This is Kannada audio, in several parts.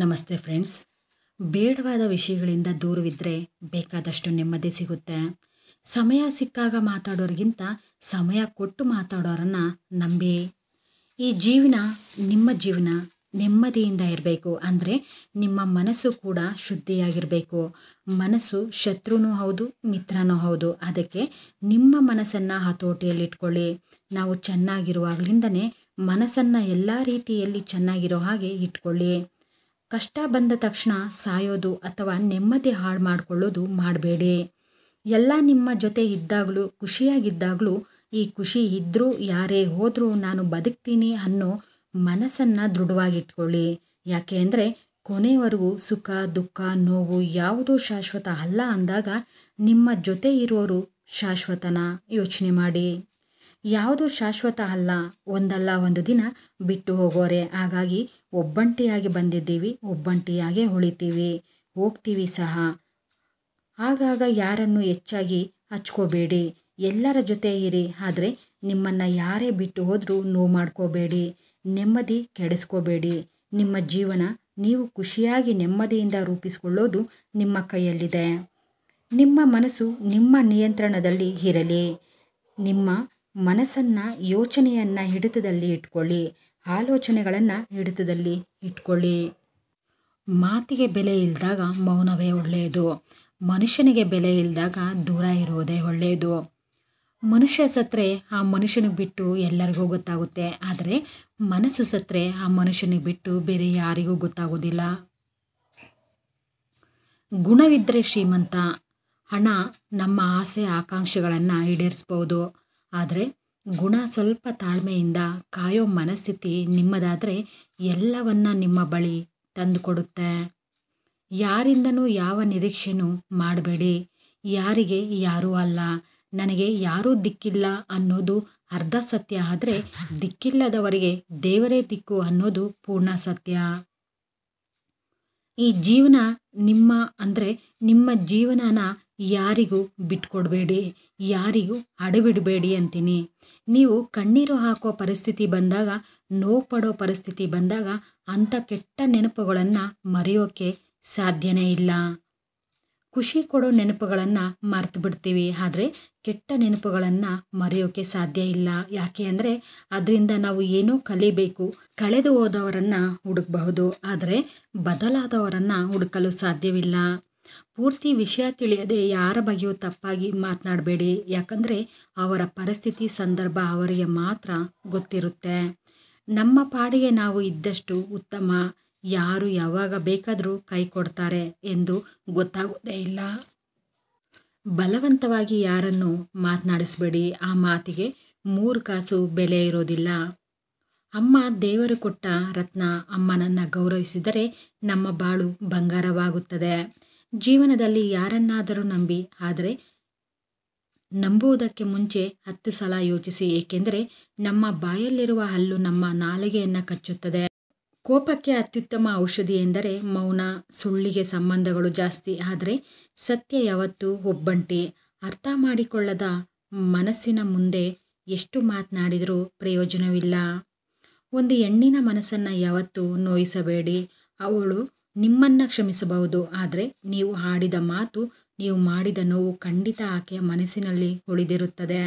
ನಮಸ್ತೆ ಫ್ರೆಂಡ್ಸ್ ಬೇಡವಾದ ವಿಷಯಗಳಿಂದ ದೂರವಿದ್ದರೆ ಬೇಕಾದಷ್ಟು ನೆಮ್ಮದಿ ಸಿಗುತ್ತೆ ಸಮಯ ಸಿಕ್ಕಾಗ ಮಾತಾಡೋರಿಗಿಂತ ಸಮಯ ಕೊಟ್ಟು ಮಾತಾಡೋರನ್ನು ನಂಬಿ ಈ ಜೀವನ ನಿಮ್ಮ ಜೀವನ ನೆಮ್ಮದಿಯಿಂದ ಇರಬೇಕು ಅಂದರೆ ನಿಮ್ಮ ಮನಸ್ಸು ಕೂಡ ಶುದ್ಧಿಯಾಗಿರಬೇಕು ಮನಸ್ಸು ಶತ್ರುನೂ ಹೌದು ಮಿತ್ರನೂ ಹೌದು ಅದಕ್ಕೆ ನಿಮ್ಮ ಮನಸ್ಸನ್ನು ಹತೋಟಿಯಲ್ಲಿಟ್ಕೊಳ್ಳಿ ನಾವು ಚೆನ್ನಾಗಿರುವಾಗಲಿಂದನೇ ಮನಸ್ಸನ್ನು ಎಲ್ಲ ರೀತಿಯಲ್ಲಿ ಚೆನ್ನಾಗಿರೋ ಹಾಗೆ ಇಟ್ಕೊಳ್ಳಿ ಕಷ್ಟ ಬಂದ ತಕ್ಷಣ ಸಾಯೋದು ಅಥವಾ ನೆಮ್ಮದಿ ಹಾಳು ಮಾಡಿಕೊಳ್ಳೋದು ಮಾಡಬೇಡಿ ಎಲ್ಲ ನಿಮ್ಮ ಜೊತೆ ಇದ್ದಾಗಲೂ ಖುಷಿಯಾಗಿದ್ದಾಗಲೂ ಈ ಖುಷಿ ಇದ್ದರೂ ಯಾರೇ ಹೋದರೂ ನಾನು ಬದುಕ್ತೀನಿ ಅನ್ನೋ ಮನಸ್ಸನ್ನು ದೃಢವಾಗಿಟ್ಕೊಳ್ಳಿ ಯಾಕೆ ಅಂದರೆ ಕೊನೆಯವರೆಗೂ ಸುಖ ದುಃಖ ನೋವು ಯಾವುದೂ ಶಾಶ್ವತ ಅಲ್ಲ ಅಂದಾಗ ನಿಮ್ಮ ಜೊತೆ ಇರೋರು ಶಾಶ್ವತನ ಯೋಚನೆ ಮಾಡಿ ಯಾವುದು ಶಾಶ್ವತ ಅಲ್ಲ ಒಂದಲ್ಲ ಒಂದು ದಿನ ಬಿಟ್ಟು ಹೋಗೋರೆ ಹಾಗಾಗಿ ಒಬ್ಬಂಟಿಯಾಗಿ ಬಂದಿದ್ದೀವಿ ಒಬ್ಬಂಟಿಯಾಗೇ ಉಳಿತೀವಿ ಹೋಗ್ತೀವಿ ಸಹ ಆಗಾಗ ಯಾರನ್ನು ಹೆಚ್ಚಾಗಿ ಹಚ್ಕೋಬೇಡಿ ಎಲ್ಲರ ಜೊತೆ ಇರಿ ಆದರೆ ನಿಮ್ಮನ್ನು ಯಾರೇ ಬಿಟ್ಟು ಹೋದರೂ ನೋವು ಮಾಡ್ಕೋಬೇಡಿ ನೆಮ್ಮದಿ ಕೆಡಿಸ್ಕೋಬೇಡಿ ನಿಮ್ಮ ಜೀವನ ನೀವು ಖುಷಿಯಾಗಿ ನೆಮ್ಮದಿಯಿಂದ ರೂಪಿಸಿಕೊಳ್ಳೋದು ನಿಮ್ಮ ಕೈಯಲ್ಲಿದೆ ನಿಮ್ಮ ಮನಸ್ಸು ನಿಮ್ಮ ನಿಯಂತ್ರಣದಲ್ಲಿ ಇರಲಿ ನಿಮ್ಮ ಮನಸ್ಸನ್ನು ಯೋಚನೆಯನ್ನು ಹಿಡಿತದಲ್ಲಿ ಇಟ್ಕೊಳ್ಳಿ ಆಲೋಚನೆಗಳನ್ನು ಹಿಡಿತದಲ್ಲಿ ಇಟ್ಕೊಳ್ಳಿ ಮಾತಿಗೆ ಬೆಲೆ ಇಲ್ಲದಾಗ ಮೌನವೇ ಒಳ್ಳೆಯದು ಮನುಷ್ಯನಿಗೆ ಬೆಲೆ ಇಲ್ಲದಾಗ ದೂರ ಇರುವುದೇ ಒಳ್ಳೆಯದು ಮನುಷ್ಯ ಸತ್ರೆ ಆ ಮನುಷ್ಯನಿಗೆ ಬಿಟ್ಟು ಎಲ್ಲರಿಗೂ ಗೊತ್ತಾಗುತ್ತೆ ಆದರೆ ಮನಸ್ಸು ಸತ್ತರೆ ಆ ಮನುಷ್ಯನಿಗೆ ಬಿಟ್ಟು ಬೇರೆ ಯಾರಿಗೂ ಗೊತ್ತಾಗೋದಿಲ್ಲ ಗುಣವಿದ್ದರೆ ಶ್ರೀಮಂತ ಹಣ ನಮ್ಮ ಆಸೆ ಆಕಾಂಕ್ಷೆಗಳನ್ನು ಈಡೇರಿಸ್ಬೋದು ಆದರೆ ಗುಣ ಸ್ವಲ್ಪ ತಾಳ್ಮೆಯಿಂದ ಕಾಯೋ ಮನಸ್ಥಿತಿ ನಿಮ್ಮದಾದರೆ ಎಲ್ಲವನ್ನ ನಿಮ್ಮ ಬಳಿ ತಂದುಕೊಡುತ್ತೆ ಯಾರಿಂದನೂ ಯಾವ ನಿರೀಕ್ಷೆನೂ ಮಾಡಬೇಡಿ ಯಾರಿಗೆ ಯಾರೂ ಅಲ್ಲ ನನಗೆ ಯಾರೂ ದಿಕ್ಕಿಲ್ಲ ಅನ್ನೋದು ಅರ್ಧ ಸತ್ಯ ಆದರೆ ದಿಕ್ಕಿಲ್ಲದವರಿಗೆ ದೇವರೇ ದಿಕ್ಕು ಅನ್ನೋದು ಪೂರ್ಣ ಸತ್ಯ ಈ ಜೀವನ ನಿಮ್ಮ ಅಂದರೆ ನಿಮ್ಮ ಜೀವನನ ಯಾರಿಗೂ ಬಿಟ್ಕೊಡಬೇಡಿ ಯಾರಿಗೂ ಅಡವಿಡಬೇಡಿ ಅಂತೀನಿ ನೀವು ಕಣ್ಣೀರು ಹಾಕೋ ಪರಿಸ್ಥಿತಿ ಬಂದಾಗ ನೋವು ಪಡೋ ಪರಿಸ್ಥಿತಿ ಬಂದಾಗ ಅಂಥ ಕೆಟ್ಟ ನೆನಪುಗಳನ್ನು ಮರೆಯೋಕ್ಕೆ ಸಾಧ್ಯನೇ ಇಲ್ಲ ಖುಷಿ ಕೊಡೋ ನೆನಪುಗಳನ್ನು ಮರೆತು ಬಿಡ್ತೀವಿ ಆದರೆ ಕೆಟ್ಟ ನೆನಪುಗಳನ್ನು ಮರೆಯೋಕ್ಕೆ ಸಾಧ್ಯ ಇಲ್ಲ ಯಾಕೆ ಅಂದರೆ ಅದರಿಂದ ನಾವು ಏನೋ ಕಲಿಬೇಕು ಕಳೆದು ಹೋದವರನ್ನು ಹುಡುಕಬಹುದು ಆದರೆ ಬದಲಾದವರನ್ನು ಹುಡುಕಲು ಸಾಧ್ಯವಿಲ್ಲ ಪೂರ್ತಿ ವಿಷಯ ತಿಳಿಯದೆ ಯಾರ ಬಗ್ಗೆಯೂ ತಪ್ಪಾಗಿ ಮಾತನಾಡಬೇಡಿ ಯಾಕಂದರೆ ಅವರ ಪರಿಸ್ಥಿತಿ ಸಂದರ್ಭ ಅವರಿಗೆ ಮಾತ್ರ ಗೊತ್ತಿರುತ್ತೆ ನಮ್ಮ ಪಾಡಿಗೆ ನಾವು ಇದ್ದಷ್ಟು ಉತ್ತಮ ಯಾರು ಯಾವಾಗ ಬೇಕಾದರೂ ಕೈ ಕೊಡ್ತಾರೆ ಎಂದು ಗೊತ್ತಾಗೋದೇ ಇಲ್ಲ ಬಲವಂತವಾಗಿ ಯಾರನ್ನು ಮಾತನಾಡಿಸ್ಬೇಡಿ ಆ ಮಾತಿಗೆ ಮೂರು ಕಾಸು ಬೆಲೆ ಇರೋದಿಲ್ಲ ಅಮ್ಮ ದೇವರು ಕೊಟ್ಟ ರತ್ನ ಅಮ್ಮನನ್ನು ಗೌರವಿಸಿದರೆ ನಮ್ಮ ಬಾಳು ಬಂಗಾರವಾಗುತ್ತದೆ ಜೀವನದಲ್ಲಿ ಯಾರನ್ನಾದರೂ ನಂಬಿ ಆದರೆ ನಂಬುವುದಕ್ಕೆ ಮುಂಚೆ ಹತ್ತು ಸಲ ಯೋಚಿಸಿ ಏಕೆಂದರೆ ನಮ್ಮ ಬಾಯಲ್ಲಿರುವ ಹಲ್ಲು ನಮ್ಮ ನಾಲಿಗೆಯನ್ನು ಕಚ್ಚುತ್ತದೆ ಕೋಪಕ್ಕೆ ಅತ್ಯುತ್ತಮ ಔಷಧಿ ಎಂದರೆ ಮೌನ ಸುಳ್ಳಿಗೆ ಸಂಬಂಧಗಳು ಜಾಸ್ತಿ ಆದರೆ ಸತ್ಯ ಯಾವತ್ತೂ ಒಬ್ಬಂಟಿ ಅರ್ಥ ಮಾಡಿಕೊಳ್ಳದ ಮನಸ್ಸಿನ ಮುಂದೆ ಎಷ್ಟು ಮಾತನಾಡಿದರೂ ಪ್ರಯೋಜನವಿಲ್ಲ ಒಂದು ಹೆಣ್ಣಿನ ಮನಸ್ಸನ್ನು ಯಾವತ್ತೂ ನೋಯಿಸಬೇಡಿ ಅವಳು ನಿಮ್ಮನ್ನು ಕ್ಷಮಿಸಬಹುದು ಆದರೆ ನೀವು ಆಡಿದ ಮಾತು ನೀವು ಮಾಡಿದ ನೋವು ಖಂಡಿತ ಆಕೆಯ ಮನಸ್ಸಿನಲ್ಲಿ ಉಳಿದಿರುತ್ತದೆ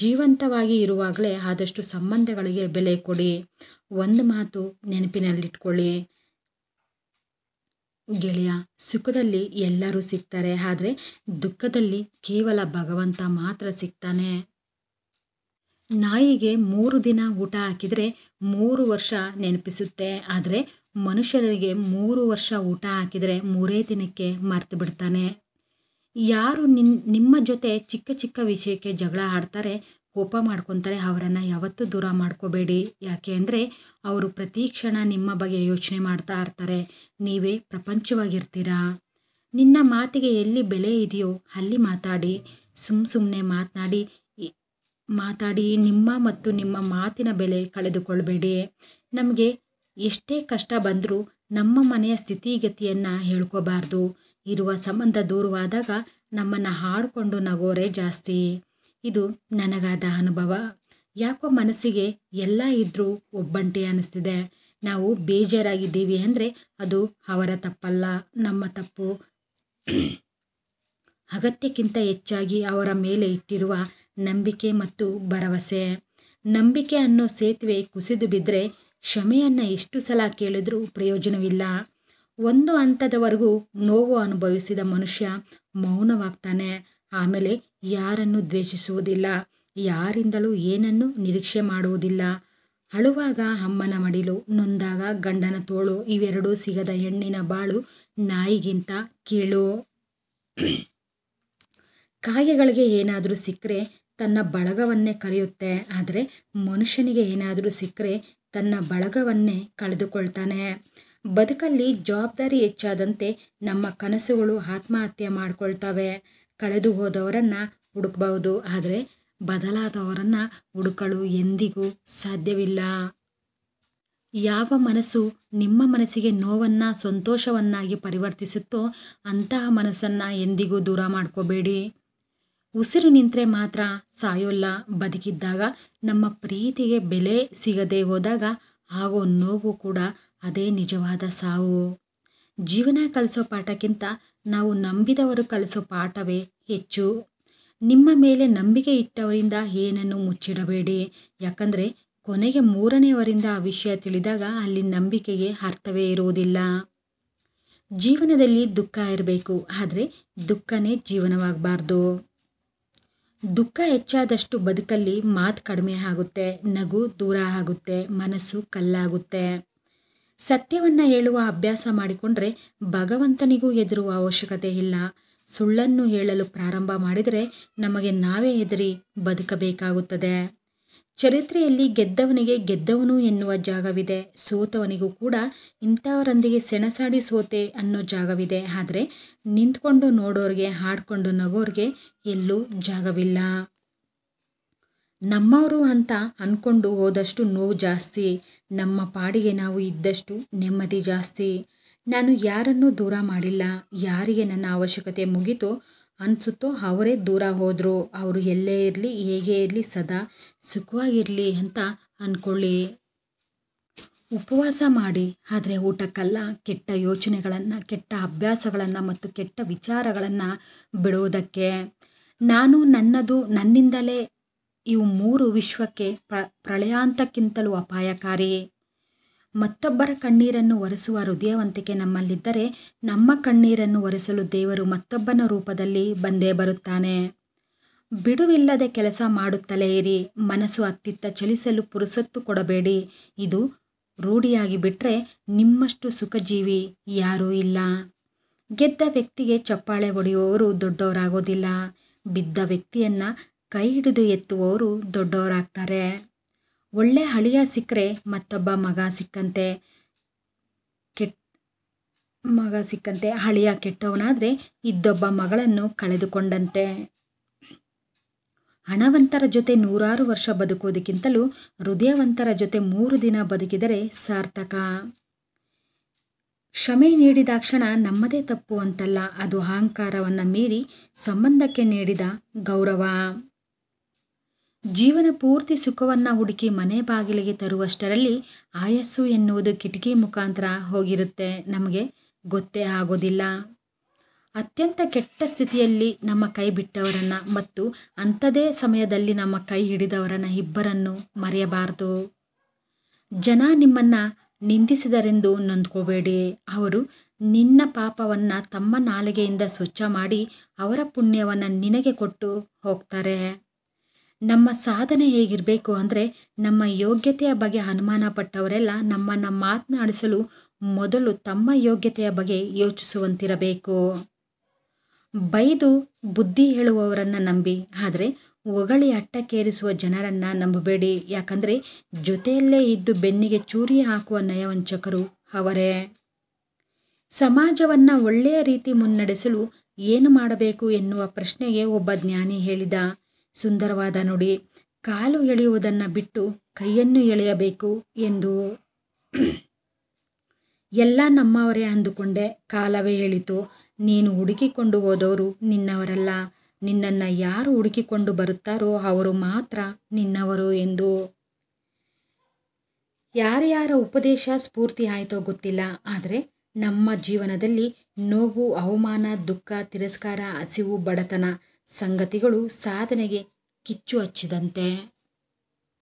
ಜೀವಂತವಾಗಿ ಇರುವಾಗಲೇ ಆದಷ್ಟು ಸಂಬಂಧಗಳಿಗೆ ಬೆಲೆ ಕೊಡಿ ಒಂದು ಮಾತು ನೆನಪಿನಲ್ಲಿಟ್ಕೊಳ್ಳಿ ಗೆಳೆಯ ಸುಖದಲ್ಲಿ ಎಲ್ಲರೂ ಸಿಗ್ತಾರೆ ಆದರೆ ದುಃಖದಲ್ಲಿ ಕೇವಲ ಭಗವಂತ ಮಾತ್ರ ಸಿಗ್ತಾನೆ ನಾಯಿಗೆ ಮೂರು ದಿನ ಊಟ ಹಾಕಿದರೆ ಮೂರು ವರ್ಷ ನೆನಪಿಸುತ್ತೆ ಆದರೆ ಮನುಷ್ಯರಿಗೆ ಮೂರು ವರ್ಷ ಊಟ ಹಾಕಿದರೆ ಮೂರೇ ದಿನಕ್ಕೆ ಮರೆತು ಬಿಡ್ತಾನೆ ಯಾರು ನಿನ್ ನಿಮ್ಮ ಜೊತೆ ಚಿಕ್ಕ ಚಿಕ್ಕ ವಿಷಯಕ್ಕೆ ಜಗಳ ಆಡ್ತಾರೆ ಕೋಪ ಮಾಡ್ಕೊತಾರೆ ಅವರನ್ನು ಯಾವತ್ತೂ ದೂರ ಮಾಡ್ಕೋಬೇಡಿ ಯಾಕೆ ಅಂದರೆ ಅವರು ಪ್ರತಿ ಕ್ಷಣ ನಿಮ್ಮ ಬಗ್ಗೆ ಯೋಚನೆ ಮಾಡ್ತಾ ಇರ್ತಾರೆ ನೀವೇ ಪ್ರಪಂಚವಾಗಿರ್ತೀರಾ ನಿನ್ನ ಮಾತಿಗೆ ಎಲ್ಲಿ ಬೆಲೆ ಇದೆಯೋ ಅಲ್ಲಿ ಮಾತಾಡಿ ಸುಮ್ಮ ಸುಮ್ಮನೆ ಮಾತನಾಡಿ ಮಾತಾಡಿ ನಿಮ್ಮ ಮತ್ತು ನಿಮ್ಮ ಮಾತಿನ ಬೆಲೆ ಕಳೆದುಕೊಳ್ಬೇಡಿ ನಮಗೆ ಎಷ್ಟೇ ಕಷ್ಟ ಬಂದರೂ ನಮ್ಮ ಮನೆಯ ಸ್ಥಿತಿಗತಿಯನ್ನು ಹೇಳ್ಕೋಬಾರ್ದು ಇರುವ ಸಂಬಂಧ ದೂರವಾದಾಗ ನಮ್ಮನ್ನು ಹಾಡಿಕೊಂಡು ನಗೋರೆ ಜಾಸ್ತಿ ಇದು ನನಗಾದ ಅನುಭವ ಯಾಕೋ ಮನಸ್ಸಿಗೆ ಎಲ್ಲ ಇದ್ದರೂ ಒಬ್ಬಂಟಿ ಅನ್ನಿಸ್ತಿದೆ ನಾವು ಬೇಜಾರಾಗಿದ್ದೀವಿ ಅಂದರೆ ಅದು ಅವರ ತಪ್ಪಲ್ಲ ನಮ್ಮ ತಪ್ಪು ಅಗತ್ಯಕ್ಕಿಂತ ಹೆಚ್ಚಾಗಿ ಅವರ ಮೇಲೆ ಇಟ್ಟಿರುವ ನಂಬಿಕೆ ಮತ್ತು ಭರವಸೆ ನಂಬಿಕೆ ಅನ್ನೋ ಸೇತುವೆ ಕುಸಿದು ಬಿದ್ದರೆ ಕ್ಷಮೆಯನ್ನು ಎಷ್ಟು ಸಲ ಕೇಳಿದರೂ ಪ್ರಯೋಜನವಿಲ್ಲ ಒಂದು ಹಂತದವರೆಗೂ ನೋವು ಅನುಭವಿಸಿದ ಮನುಷ್ಯ ಮೌನವಾಗ್ತಾನೆ ಆಮೇಲೆ ಯಾರನ್ನು ದ್ವೇಷಿಸುವುದಿಲ್ಲ ಯಾರಿಂದಲೂ ಏನನ್ನು ನಿರೀಕ್ಷೆ ಮಾಡುವುದಿಲ್ಲ ಅಳುವಾಗ ಅಮ್ಮನ ಮಡಿಲು ನೊಂದಾಗ ಗಂಡನ ತೋಳು ಇವೆರಡೂ ಸಿಗದ ಹೆಣ್ಣಿನ ಬಾಳು ನಾಯಿಗಿಂತ ಕೀಳು ಕಾಯಗಳಿಗೆ ಏನಾದರೂ ಸಿಕ್ಕರೆ ತನ್ನ ಬಳಗವನ್ನೇ ಕರೆಯುತ್ತೆ ಆದರೆ ಮನುಷ್ಯನಿಗೆ ಏನಾದರೂ ಸಿಕ್ಕರೆ ತನ್ನ ಬಳಗವನ್ನೇ ಕಳೆದುಕೊಳ್ತಾನೆ ಬದುಕಲ್ಲಿ ಜವಾಬ್ದಾರಿ ಹೆಚ್ಚಾದಂತೆ ನಮ್ಮ ಕನಸುಗಳು ಆತ್ಮಹತ್ಯೆ ಮಾಡಿಕೊಳ್ತವೆ ಕಳೆದು ಹೋದವರನ್ನು ಹುಡುಕಬಹುದು ಆದರೆ ಬದಲಾದವರನ್ನು ಹುಡುಕಲು ಎಂದಿಗೂ ಸಾಧ್ಯವಿಲ್ಲ ಯಾವ ಮನಸ್ಸು ನಿಮ್ಮ ಮನಸ್ಸಿಗೆ ನೋವನ್ನು ಸಂತೋಷವನ್ನಾಗಿ ಪರಿವರ್ತಿಸುತ್ತೋ ಅಂತಹ ಮನಸ್ಸನ್ನು ಎಂದಿಗೂ ದೂರ ಮಾಡ್ಕೋಬೇಡಿ ಉಸಿರು ನಿಂತರೆ ಮಾತ್ರ ಸಾಯೋಲ್ಲ ಬದುಕಿದ್ದಾಗ ನಮ್ಮ ಪ್ರೀತಿಗೆ ಬೆಲೆ ಸಿಗದೆ ಹೋದಾಗ ಆಗೋ ನೋವು ಕೂಡ ಅದೇ ನಿಜವಾದ ಸಾವು ಜೀವನ ಕಲಿಸೋ ಪಾಠಕ್ಕಿಂತ ನಾವು ನಂಬಿದವರು ಕಲಿಸೋ ಪಾಠವೇ ಹೆಚ್ಚು ನಿಮ್ಮ ಮೇಲೆ ನಂಬಿಕೆ ಇಟ್ಟವರಿಂದ ಏನನ್ನು ಮುಚ್ಚಿಡಬೇಡಿ ಯಾಕಂದರೆ ಕೊನೆಗೆ ಮೂರನೆಯವರಿಂದ ಆ ವಿಷಯ ತಿಳಿದಾಗ ಅಲ್ಲಿ ನಂಬಿಕೆಗೆ ಅರ್ಥವೇ ಇರುವುದಿಲ್ಲ ಜೀವನದಲ್ಲಿ ದುಃಖ ಇರಬೇಕು ಆದರೆ ದುಃಖನೇ ಜೀವನವಾಗಬಾರ್ದು ದುಃಖ ಹೆಚ್ಚಾದಷ್ಟು ಬದುಕಲ್ಲಿ ಮಾತು ಕಡಿಮೆ ಆಗುತ್ತೆ ನಗು ದೂರ ಆಗುತ್ತೆ ಮನಸ್ಸು ಕಲ್ಲಾಗುತ್ತೆ ಸತ್ಯವನ್ನು ಹೇಳುವ ಅಭ್ಯಾಸ ಮಾಡಿಕೊಂಡ್ರೆ ಭಗವಂತನಿಗೂ ಹೆದರುವ ಅವಶ್ಯಕತೆ ಇಲ್ಲ ಸುಳ್ಳನ್ನು ಹೇಳಲು ಪ್ರಾರಂಭ ಮಾಡಿದರೆ ನಮಗೆ ನಾವೇ ಎದುರಿ ಬದುಕಬೇಕಾಗುತ್ತದೆ ಚರಿತ್ರೆಯಲ್ಲಿ ಗೆದ್ದವನಿಗೆ ಗೆದ್ದವನು ಎನ್ನುವ ಜಾಗವಿದೆ ಸೋತವನಿಗೂ ಕೂಡ ಇಂಥವರೊಂದಿಗೆ ಸೆಣಸಾಡಿ ಸೋತೆ ಅನ್ನೋ ಜಾಗವಿದೆ ಆದರೆ ನಿಂತ್ಕೊಂಡು ನೋಡೋರಿಗೆ ಹಾಡ್ಕೊಂಡು ನಗೋರಿಗೆ ಎಲ್ಲೂ ಜಾಗವಿಲ್ಲ ನಮ್ಮವರು ಅಂತ ಅಂದ್ಕೊಂಡು ಹೋದಷ್ಟು ನೋವು ಜಾಸ್ತಿ ನಮ್ಮ ಪಾಡಿಗೆ ನಾವು ಇದ್ದಷ್ಟು ನೆಮ್ಮದಿ ಜಾಸ್ತಿ ನಾನು ಯಾರನ್ನೂ ದೂರ ಮಾಡಿಲ್ಲ ಯಾರಿಗೆ ನನ್ನ ಅವಶ್ಯಕತೆ ಮುಗಿತೋ ಅನಿಸುತ್ತೋ ಅವರೇ ದೂರ ಹೋದರು ಅವರು ಎಲ್ಲೇ ಇರಲಿ ಹೇಗೆ ಇರಲಿ ಸದಾ ಸುಖವಾಗಿರಲಿ ಅಂತ ಅಂದ್ಕೊಳ್ಳಿ ಉಪವಾಸ ಮಾಡಿ ಆದರೆ ಊಟಕ್ಕಲ್ಲ ಕೆಟ್ಟ ಯೋಚನೆಗಳನ್ನು ಕೆಟ್ಟ ಅಭ್ಯಾಸಗಳನ್ನು ಮತ್ತು ಕೆಟ್ಟ ವಿಚಾರಗಳನ್ನು ಬಿಡುವುದಕ್ಕೆ ನಾನು ನನ್ನದು ನನ್ನಿಂದಲೇ ಇವು ಮೂರು ವಿಶ್ವಕ್ಕೆ ಪ್ರ ಪ್ರಳಯಾಂತಕ್ಕಿಂತಲೂ ಅಪಾಯಕಾರಿ ಮತ್ತೊಬ್ಬರ ಕಣ್ಣೀರನ್ನು ಒರೆಸುವ ಹೃದಯವಂತಿಕೆ ನಮ್ಮಲ್ಲಿದ್ದರೆ ನಮ್ಮ ಕಣ್ಣೀರನ್ನು ಒರೆಸಲು ದೇವರು ಮತ್ತೊಬ್ಬನ ರೂಪದಲ್ಲಿ ಬಂದೇ ಬರುತ್ತಾನೆ ಬಿಡುವಿಲ್ಲದೆ ಕೆಲಸ ಮಾಡುತ್ತಲೇ ಇರಿ ಮನಸ್ಸು ಅತ್ತಿತ್ತ ಚಲಿಸಲು ಪುರುಸತ್ತು ಕೊಡಬೇಡಿ ಇದು ರೂಢಿಯಾಗಿ ಬಿಟ್ಟರೆ ನಿಮ್ಮಷ್ಟು ಸುಖಜೀವಿ ಯಾರೂ ಇಲ್ಲ ಗೆದ್ದ ವ್ಯಕ್ತಿಗೆ ಚಪ್ಪಾಳೆ ಹೊಡೆಯುವವರು ದೊಡ್ಡವರಾಗೋದಿಲ್ಲ ಬಿದ್ದ ವ್ಯಕ್ತಿಯನ್ನು ಕೈ ಹಿಡಿದು ಎತ್ತುವವರು ದೊಡ್ಡವರಾಗ್ತಾರೆ ಒಳ್ಳೆ ಹಳಿಯ ಸಿಕ್ಕರೆ ಮತ್ತೊಬ್ಬ ಮಗ ಸಿಕ್ಕಂತೆ ಕೆಟ್ಟ ಮಗ ಸಿಕ್ಕಂತೆ ಹಳಿಯ ಕೆಟ್ಟವನಾದರೆ ಇದ್ದೊಬ್ಬ ಮಗಳನ್ನು ಕಳೆದುಕೊಂಡಂತೆ ಹಣವಂತರ ಜೊತೆ ನೂರಾರು ವರ್ಷ ಬದುಕೋದಕ್ಕಿಂತಲೂ ಹೃದಯವಂತರ ಜೊತೆ ಮೂರು ದಿನ ಬದುಕಿದರೆ ಸಾರ್ಥಕ ಕ್ಷಮೆ ನೀಡಿದಾಕ್ಷಣ ನಮ್ಮದೇ ತಪ್ಪು ಅಂತಲ್ಲ ಅದು ಅಹಂಕಾರವನ್ನು ಮೀರಿ ಸಂಬಂಧಕ್ಕೆ ನೀಡಿದ ಗೌರವ ಜೀವನ ಪೂರ್ತಿ ಸುಖವನ್ನು ಹುಡುಕಿ ಮನೆ ಬಾಗಿಲಿಗೆ ತರುವಷ್ಟರಲ್ಲಿ ಆಯಸ್ಸು ಎನ್ನುವುದು ಕಿಟಕಿ ಮುಖಾಂತರ ಹೋಗಿರುತ್ತೆ ನಮಗೆ ಗೊತ್ತೇ ಆಗೋದಿಲ್ಲ ಅತ್ಯಂತ ಕೆಟ್ಟ ಸ್ಥಿತಿಯಲ್ಲಿ ನಮ್ಮ ಕೈ ಬಿಟ್ಟವರನ್ನು ಮತ್ತು ಅಂಥದೇ ಸಮಯದಲ್ಲಿ ನಮ್ಮ ಕೈ ಹಿಡಿದವರನ್ನು ಇಬ್ಬರನ್ನು ಮರೆಯಬಾರದು ಜನ ನಿಮ್ಮನ್ನು ನಿಂದಿಸಿದರೆಂದು ನೊಂದ್ಕೋಬೇಡಿ ಅವರು ನಿನ್ನ ಪಾಪವನ್ನು ತಮ್ಮ ನಾಲಿಗೆಯಿಂದ ಸ್ವಚ್ಛ ಮಾಡಿ ಅವರ ಪುಣ್ಯವನ್ನು ನಿನಗೆ ಕೊಟ್ಟು ಹೋಗ್ತಾರೆ ನಮ್ಮ ಸಾಧನೆ ಹೇಗಿರಬೇಕು ಅಂದರೆ ನಮ್ಮ ಯೋಗ್ಯತೆಯ ಬಗ್ಗೆ ಅನುಮಾನ ಪಟ್ಟವರೆಲ್ಲ ನಮ್ಮನ್ನು ಮಾತನಾಡಿಸಲು ಮೊದಲು ತಮ್ಮ ಯೋಗ್ಯತೆಯ ಬಗ್ಗೆ ಯೋಚಿಸುವಂತಿರಬೇಕು ಬೈದು ಬುದ್ಧಿ ಹೇಳುವವರನ್ನು ನಂಬಿ ಆದರೆ ಹೊಗಳಿ ಅಟ್ಟಕ್ಕೇರಿಸುವ ಜನರನ್ನು ನಂಬಬೇಡಿ ಯಾಕಂದರೆ ಜೊತೆಯಲ್ಲೇ ಇದ್ದು ಬೆನ್ನಿಗೆ ಚೂರಿ ಹಾಕುವ ನಯವಂಚಕರು ಅವರೇ ಸಮಾಜವನ್ನು ಒಳ್ಳೆಯ ರೀತಿ ಮುನ್ನಡೆಸಲು ಏನು ಮಾಡಬೇಕು ಎನ್ನುವ ಪ್ರಶ್ನೆಗೆ ಒಬ್ಬ ಜ್ಞಾನಿ ಹೇಳಿದ ಸುಂದರವಾದ ನುಡಿ ಕಾಲು ಎಳೆಯುವುದನ್ನು ಬಿಟ್ಟು ಕೈಯನ್ನು ಎಳೆಯಬೇಕು ಎಂದು ಎಲ್ಲ ನಮ್ಮವರೇ ಅಂದುಕೊಂಡೆ ಕಾಲವೇ ಹೇಳಿತು ನೀನು ಹುಡುಕಿಕೊಂಡು ಹೋದವರು ನಿನ್ನವರಲ್ಲ ನಿನ್ನನ್ನು ಯಾರು ಹುಡುಕಿಕೊಂಡು ಬರುತ್ತಾರೋ ಅವರು ಮಾತ್ರ ನಿನ್ನವರು ಎಂದು ಯಾರ್ಯಾರ ಉಪದೇಶ ಸ್ಫೂರ್ತಿ ಆಯಿತೋ ಗೊತ್ತಿಲ್ಲ ಆದರೆ ನಮ್ಮ ಜೀವನದಲ್ಲಿ ನೋವು ಅವಮಾನ ದುಃಖ ತಿರಸ್ಕಾರ ಹಸಿವು ಬಡತನ ಸಂಗತಿಗಳು ಸಾಧನೆಗೆ ಕಿಚ್ಚು ಹಚ್ಚಿದಂತೆ